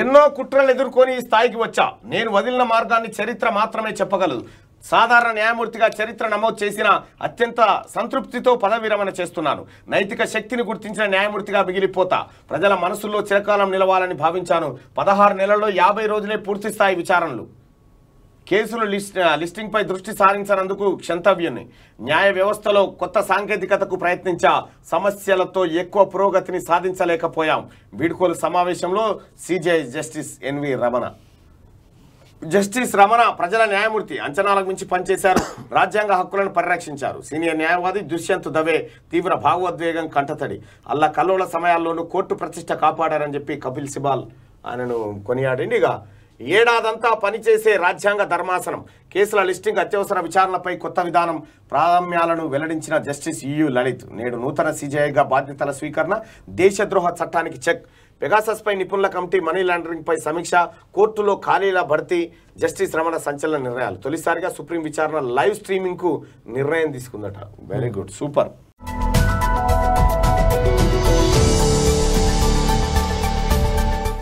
ఎన్నో కుట్రలు ఎదుర్కొని ఈ స్థాయికి వచ్చా నేను వదిలిన మార్గాన్ని చరిత్ర మాత్రమే చెప్పగలదు సాధారణ న్యాయమూర్తిగా చరిత్ర నమోదు చేసిన అత్యంత సంతృప్తితో పదవిరమణ చేస్తున్నాను నైతిక శక్తిని గుర్తించిన న్యాయమూర్తిగా మిగిలిపోతా ప్రజల మనసుల్లో చిరకాలం నిలవాలని భావించాను పదహారు నెలల్లో యాభై రోజులే పూర్తిస్థాయి విచారణలు కేసులు లిస్ట్ లిస్టింగ్పై దృష్టి సారించనందుకు క్షంతవ్యుని న్యాయ వ్యవస్థలో కొత్త సాంకేతికతకు ప్రయత్నించా సమస్యలతో ఎక్కువ పురోగతిని సాధించలేకపోయాం వీడ్కోలు సమావేశంలో CJ justice NV Ramana justice Ramana ప్రజల న్యాయమూర్తి అంచనాలకు మించి పనిచేశారు రాజ్యాంగ హక్కులను పరిరక్షించారు సీనియర్ న్యాయవాది దుష్యంత్ దవే తీవ్ర భావోద్వేగం కంటతడి అల్లా కల్లోల సమయాల్లోనూ కోర్టు ప్రతిష్ట కాపాడారని చెప్పి కపిల్ సిబాల్ ఆయనను కొనియాడండి ఇక ఏడాదంతా పనిచేసే రాజ్యాంగ ధర్మాసనం కేసుల లిస్టింగ్ అత్యవసర విచారణపై కొత్త విధానం ప్రాధాన్యాలను వెల్లడించిన జస్టిస్ ఈయు లలిత్ నేడు నూతన సీజేఐగా బాధ్యతల స్వీకరణ దేశద్రోహ చట్టానికి చెక్ పెగాసస్పై నిపుణుల కమిటీ మనీ లాండరింగ్పై సమీక్ష కోర్టులో ఖాళీల భర్తీ జస్టిస్ రమణ సంచలన నిర్ణయాలు తొలిసారిగా సుప్రీం విచారణ లైవ్ స్ట్రీమింగ్కు నిర్ణయం తీసుకుందట వెరీ గుడ్ సూపర్